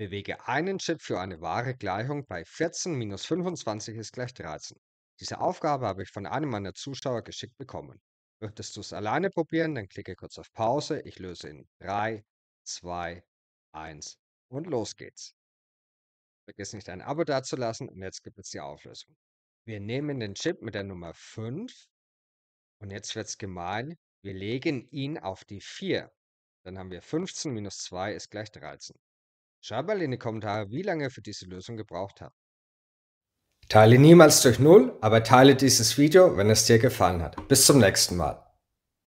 Bewege einen Chip für eine wahre Gleichung bei 14 minus 25 ist gleich 13. Diese Aufgabe habe ich von einem meiner Zuschauer geschickt bekommen. Möchtest du es alleine probieren, dann klicke kurz auf Pause. Ich löse in 3, 2, 1 und los geht's. Vergiss nicht ein Abo dazulassen und jetzt gibt es die Auflösung. Wir nehmen den Chip mit der Nummer 5 und jetzt wird's gemein. Wir legen ihn auf die 4. Dann haben wir 15 minus 2 ist gleich 13. Schreib mal in die Kommentare, wie lange ihr für diese Lösung gebraucht habt. Teile niemals durch Null, aber teile dieses Video, wenn es dir gefallen hat. Bis zum nächsten Mal.